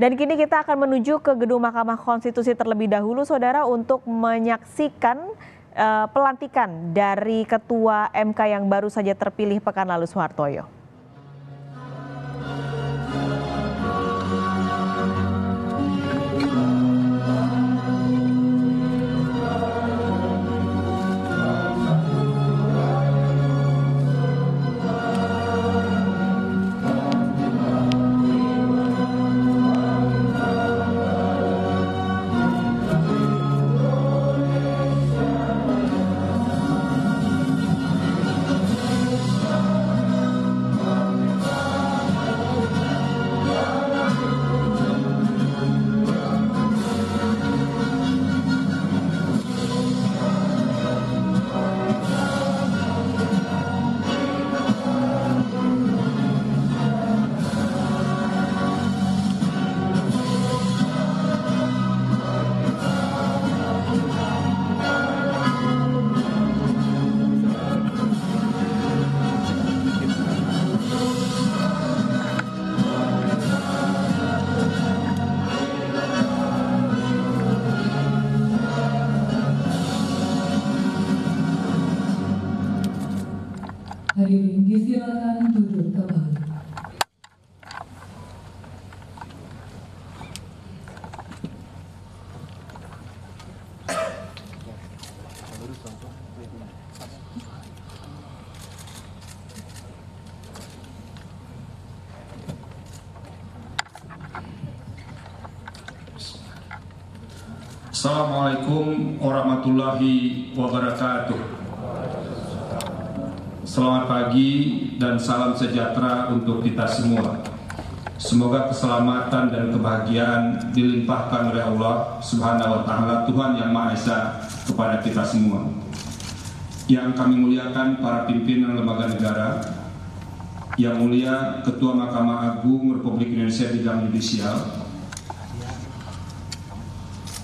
Dan kini kita akan menuju ke Gedung Mahkamah Konstitusi terlebih dahulu, saudara, untuk menyaksikan uh, pelantikan dari Ketua MK yang baru saja terpilih pekan lalu, Soehartoyo. Assalamualaikum warahmatullahi wabarakatuh. Selamat pagi dan salam sejahtera untuk kita semua. Semoga keselamatan dan kebahagiaan dilimpahkan oleh Allah Subhanahu wa taala Tuhan yang Maha Esa kepada kita semua. Yang kami muliakan para pimpinan lembaga negara, yang mulia Ketua Mahkamah Agung Republik Indonesia bidang yudisial,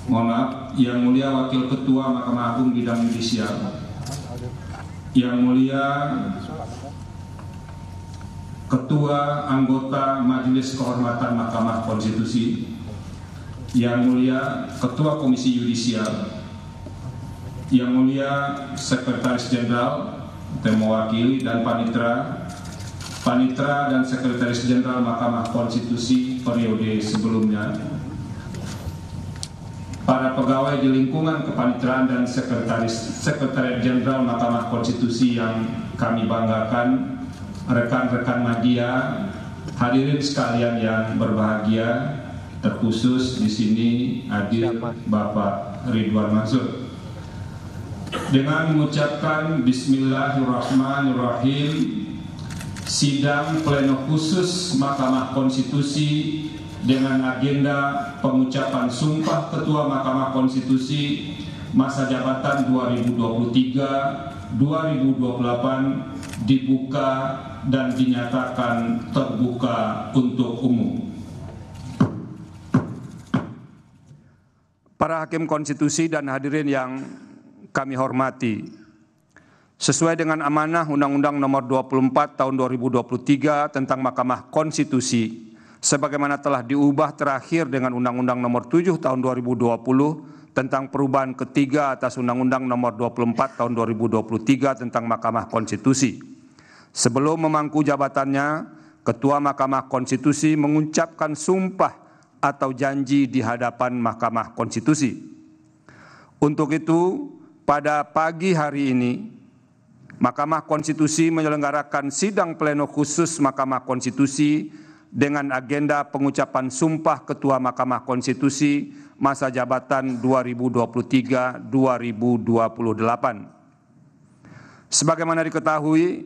mohon maaf, Yang Mulia Wakil Ketua Mahkamah Agung Bidang Yudisial, Yang Mulia Ketua Anggota Majelis Kehormatan Mahkamah Konstitusi, Yang Mulia Ketua Komisi Yudisial, Yang Mulia Sekretaris Jenderal yang Wakili dan panitra, panitra dan Sekretaris Jenderal Mahkamah Konstitusi periode sebelumnya, para pegawai di lingkungan kepanitraan dan sekretaris sekretariat jenderal Mahkamah Konstitusi yang kami banggakan, rekan-rekan media, hadirin sekalian yang berbahagia, terkhusus di sini hadir Bapak Ridwan Mansur. Dengan mengucapkan Bismillahirrahmanirrahim, sidang pleno khusus Mahkamah Konstitusi dengan agenda pengucapan sumpah Ketua Mahkamah Konstitusi masa jabatan 2023-2028 dibuka dan dinyatakan terbuka untuk umum. Para hakim konstitusi dan hadirin yang kami hormati, sesuai dengan amanah Undang-Undang Nomor 24 Tahun 2023 tentang Mahkamah Konstitusi, sebagaimana telah diubah terakhir dengan Undang-Undang Nomor 7 Tahun 2020 tentang perubahan ketiga atas Undang-Undang Nomor 24 Tahun 2023 tentang Mahkamah Konstitusi. Sebelum memangku jabatannya, Ketua Mahkamah Konstitusi mengucapkan sumpah atau janji di hadapan Mahkamah Konstitusi. Untuk itu, pada pagi hari ini, Mahkamah Konstitusi menyelenggarakan sidang pleno khusus Mahkamah Konstitusi dengan agenda pengucapan sumpah Ketua Mahkamah Konstitusi masa jabatan 2023-2028. Sebagaimana diketahui,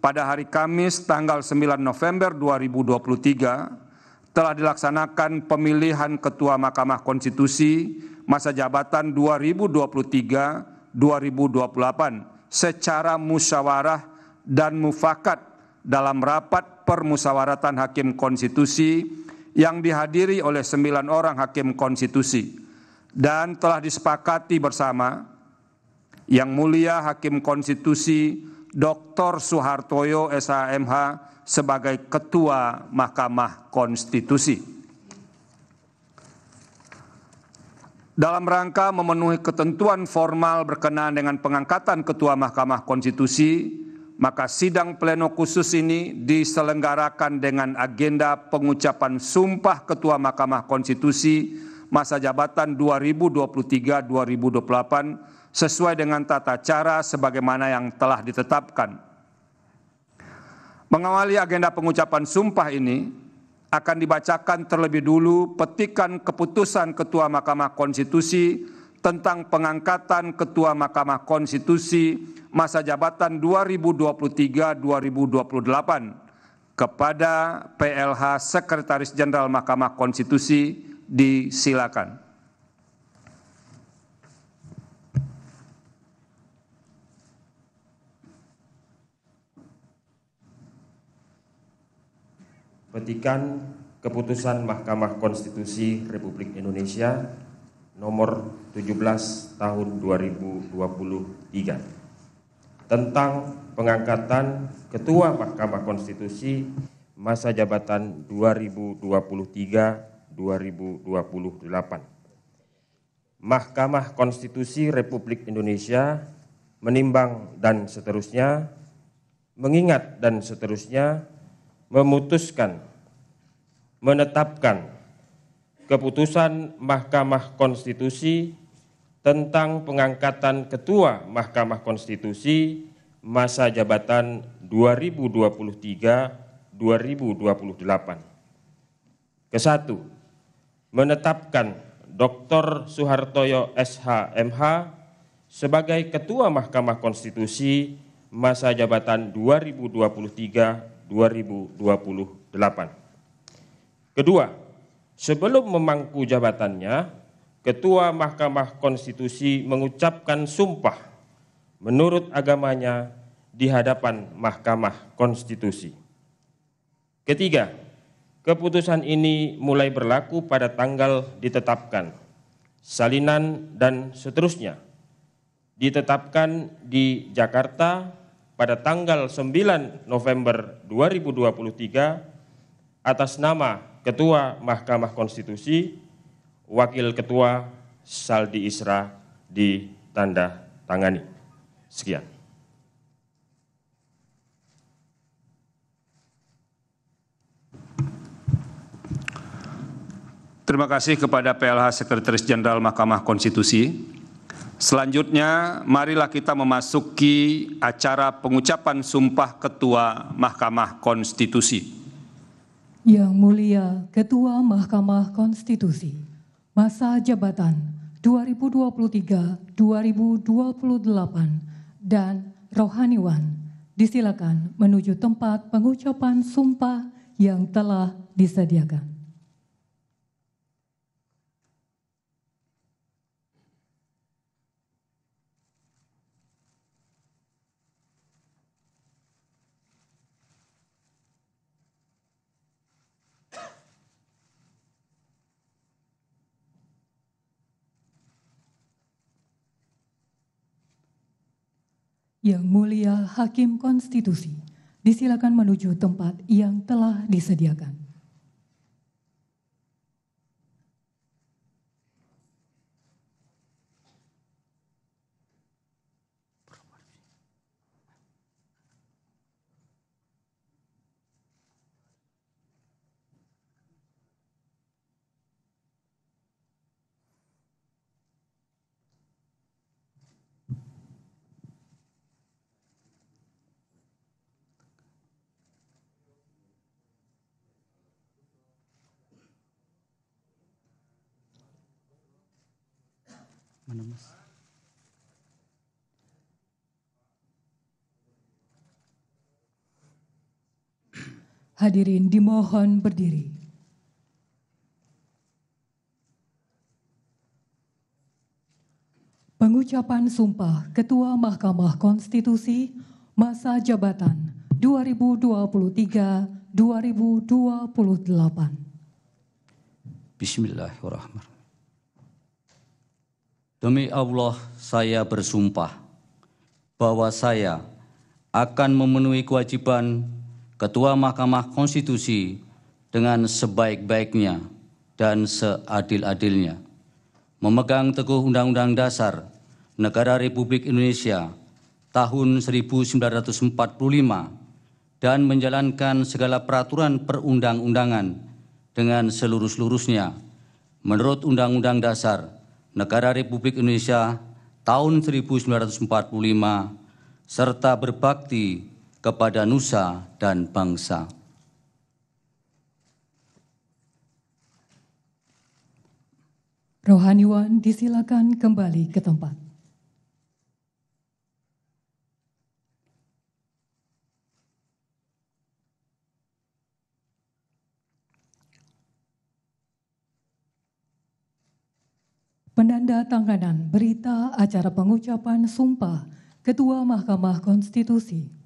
pada hari Kamis tanggal 9 November 2023 telah dilaksanakan pemilihan Ketua Mahkamah Konstitusi masa jabatan 2023-2028 secara musyawarah dan mufakat dalam rapat Permusawaratan hakim konstitusi yang dihadiri oleh sembilan orang hakim konstitusi dan telah disepakati bersama Yang Mulia Hakim Konstitusi Dr. Suhartoyo SHMH sebagai Ketua Mahkamah Konstitusi. Dalam rangka memenuhi ketentuan formal berkenaan dengan pengangkatan Ketua Mahkamah Konstitusi, maka sidang pleno khusus ini diselenggarakan dengan agenda pengucapan sumpah Ketua Mahkamah Konstitusi masa jabatan 2023-2028 sesuai dengan tata cara sebagaimana yang telah ditetapkan. Mengawali agenda pengucapan sumpah ini akan dibacakan terlebih dulu petikan keputusan Ketua Mahkamah Konstitusi tentang pengangkatan Ketua Mahkamah Konstitusi masa jabatan 2023-2028 kepada PLH Sekretaris Jenderal Mahkamah Konstitusi disilakan. Petikan keputusan Mahkamah Konstitusi Republik Indonesia nomor 17 tahun 2023 tentang pengangkatan Ketua Mahkamah Konstitusi masa jabatan 2023-2028. Mahkamah Konstitusi Republik Indonesia menimbang dan seterusnya, mengingat dan seterusnya, memutuskan, menetapkan, keputusan Mahkamah Konstitusi tentang pengangkatan Ketua Mahkamah Konstitusi masa jabatan 2023-2028. Kesatu, menetapkan Dr. Suhartoyo SHMH sebagai Ketua Mahkamah Konstitusi masa jabatan 2023-2028. Kedua, Sebelum memangku jabatannya, Ketua Mahkamah Konstitusi mengucapkan sumpah menurut agamanya di hadapan Mahkamah Konstitusi. Ketiga, keputusan ini mulai berlaku pada tanggal ditetapkan, salinan dan seterusnya. Ditetapkan di Jakarta pada tanggal 9 November 2023 atas nama Ketua Mahkamah Konstitusi, Wakil Ketua Saldi Isra ditanda tangani. Sekian. Terima kasih kepada PLH Sekretaris Jenderal Mahkamah Konstitusi. Selanjutnya, marilah kita memasuki acara pengucapan sumpah Ketua Mahkamah Konstitusi. Yang Mulia Ketua Mahkamah Konstitusi, masa jabatan 2023-2028 dan rohaniwan, disilakan menuju tempat pengucapan sumpah yang telah disediakan. Yang Mulia Hakim Konstitusi, disilakan menuju tempat yang telah disediakan. Mana mas? Hadirin dimohon berdiri. Pengucapan sumpah Ketua Mahkamah Konstitusi masa jabatan 2023-2028. Bismillahirrahmanirrahim. Demi Allah, saya bersumpah bahwa saya akan memenuhi kewajiban Ketua Mahkamah Konstitusi dengan sebaik-baiknya dan seadil-adilnya. Memegang teguh Undang-Undang Dasar Negara Republik Indonesia tahun 1945 dan menjalankan segala peraturan perundang-undangan dengan seluruh-seluruhnya menurut Undang-Undang Dasar Negara Republik Indonesia tahun 1945 serta berbakti kepada nusa dan bangsa. Rohaniwan disilakan kembali ke tempat. tanda tanganan berita acara pengucapan sumpah Ketua Mahkamah Konstitusi.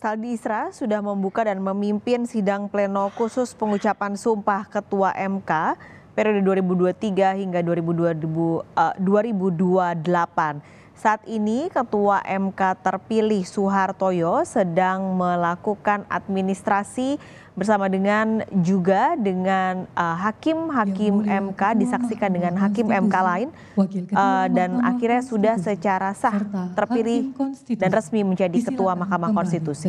Saldi Isra sudah membuka dan memimpin sidang pleno khusus pengucapan sumpah Ketua MK periode 2023 hingga 2028. Saat ini Ketua MK terpilih Suhartoyo sedang melakukan administrasi bersama dengan juga dengan eh, hakim-hakim uh, ya MK disaksikan dengan hakim MK lain uh, dan akhirnya sudah secara sah terpilih dan resmi menjadi Ketua Mahkamah Konstitusi.